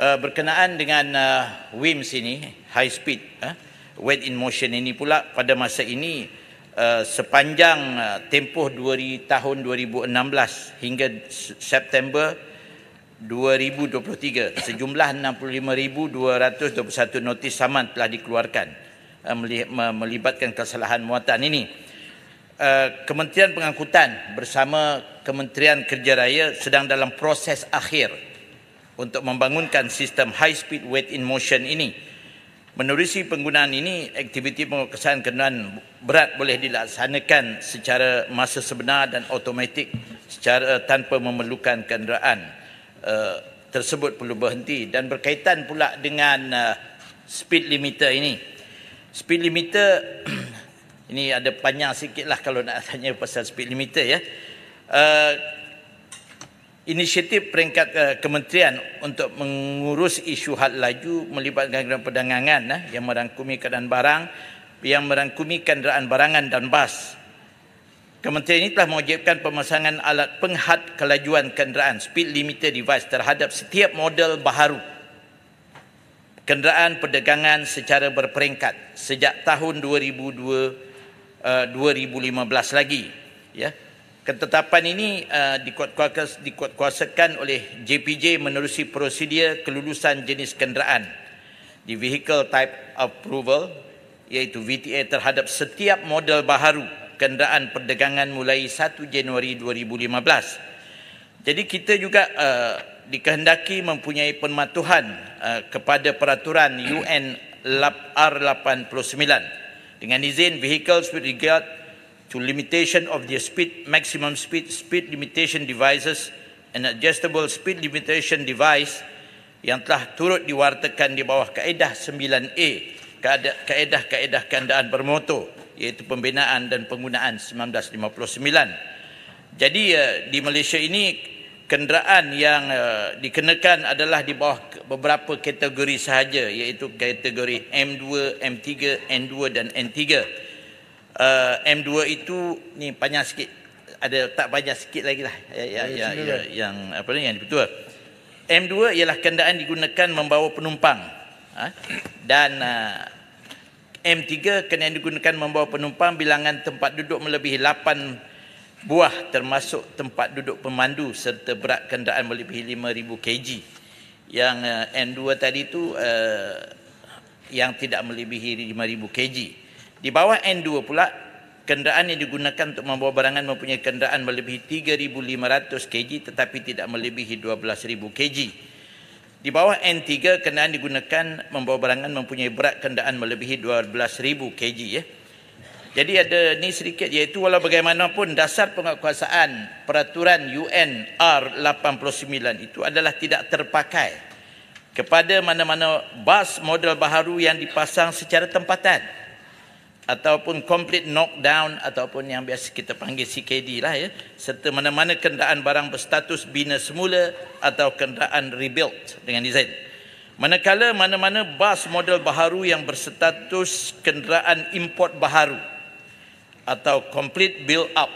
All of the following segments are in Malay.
Uh, berkenaan dengan uh, WIMS ini, High Speed uh, Wet in Motion ini pula pada masa ini uh, sepanjang uh, tempoh 2000, tahun 2016 hingga September 2023 sejumlah 65,221 notis saman telah dikeluarkan uh, melibatkan kesalahan muatan ini. Uh, Kementerian Pengangkutan bersama Kementerian Kerja Raya sedang dalam proses akhir untuk membangunkan sistem high speed weight in motion ini. Menerusi penggunaan ini, aktiviti pengukusan kenderaan berat boleh dilaksanakan secara masa sebenar dan automatik secara eh, tanpa memerlukan kenderaan uh, tersebut perlu berhenti dan berkaitan pula dengan uh, speed limiter ini. Speed limiter ini ada panjang sikitlah kalau nak tanya pasal speed limiter ya. Uh, Inisiatif peringkat eh, kementerian untuk mengurus isu had laju melibatkan kerajaan perdagangan eh, yang merangkumi keadaan barang, yang merangkumi kenderaan barangan dan bas. Kementerian ini telah mewajibkan pemasangan alat penghad kelajuan kenderaan speed limiter device terhadap setiap model baharu kenderaan perdagangan secara berperingkat sejak tahun 2002 2015 eh, lagi ya Ketetapan ini uh, eh, dikuatkuas, dikuatkuasakan oleh JPJ menerusi prosedur kelulusan jenis kenderaan di Vehicle Type Approval iaitu VTA terhadap setiap model baharu kenderaan perdagangan mulai 1 Januari 2015. Jadi kita juga uh, dikehendaki mempunyai pematuhan uh, kepada peraturan UN R89 dengan izin vehicles with regard to limitation of the speed, maximum speed, speed limitation devices and adjustable speed limitation device yang telah turut diwartakan di bawah kaedah 9A kaedah-kaedah kenderaan bermotor iaitu pembinaan dan penggunaan 1959. Jadi eh, di Malaysia ini kenderaan yang eh, dikenakan adalah di bawah beberapa kategori sahaja iaitu kategori M2, M3, N2 dan N3 uh, M2 itu ni panjang sikit ada tak banyak sikit lagi lah ya, ya, ya, ya, yang apa ni yang betul M2 ialah kenderaan digunakan membawa penumpang ha? dan uh, M3 kenderaan digunakan membawa penumpang bilangan tempat duduk melebihi 8 buah termasuk tempat duduk pemandu serta berat kenderaan melebihi 5000 kg yang uh, M2 tadi tu uh, yang tidak melebihi 5000 kg di bawah N2 pula, kenderaan yang digunakan untuk membawa barangan mempunyai kenderaan melebihi 3,500 kg tetapi tidak melebihi 12,000 kg. Di bawah N3, kenderaan digunakan membawa barangan mempunyai berat kenderaan melebihi 12,000 kg. Ya. Jadi ada ni sedikit iaitu walau bagaimanapun dasar penguatkuasaan peraturan unr 89 itu adalah tidak terpakai kepada mana-mana bas model baharu yang dipasang secara tempatan ataupun complete knockdown ataupun yang biasa kita panggil CKD lah ya serta mana-mana kenderaan barang berstatus bina semula atau kenderaan rebuilt dengan design manakala mana-mana bas model baharu yang berstatus kenderaan import baharu atau complete build up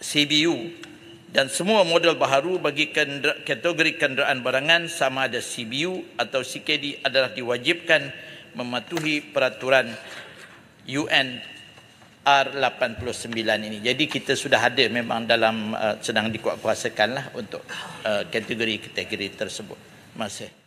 CBU dan semua model baharu bagi kendera- kategori kenderaan barangan sama ada CBU atau CKD adalah diwajibkan mematuhi peraturan UN R89 ini. Jadi kita sudah ada memang dalam uh, sedang dikuatkuasakanlah untuk uh, kategori-kategori tersebut. Masih.